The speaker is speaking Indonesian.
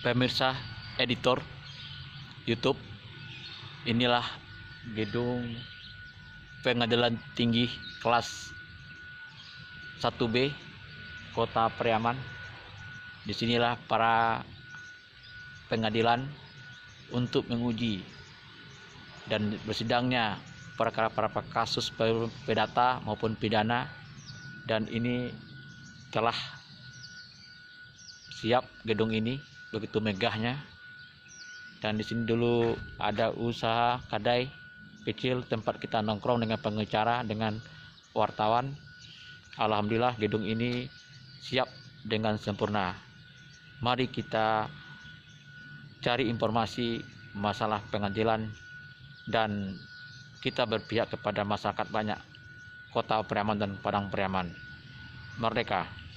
pemirsa editor YouTube. Inilah gedung Pengadilan Tinggi kelas 1B Kota Priaman. Disinilah para pengadilan untuk menguji dan bersidangnya perkara-perkara kasus pedata maupun pidana dan ini telah siap gedung ini begitu megahnya dan di sini dulu ada usaha kadai kecil tempat kita nongkrong dengan pengecara dengan wartawan Alhamdulillah gedung ini siap dengan sempurna mari kita cari informasi masalah pengadilan dan kita berpihak kepada masyarakat banyak kota Priaman dan Padang Priaman merdeka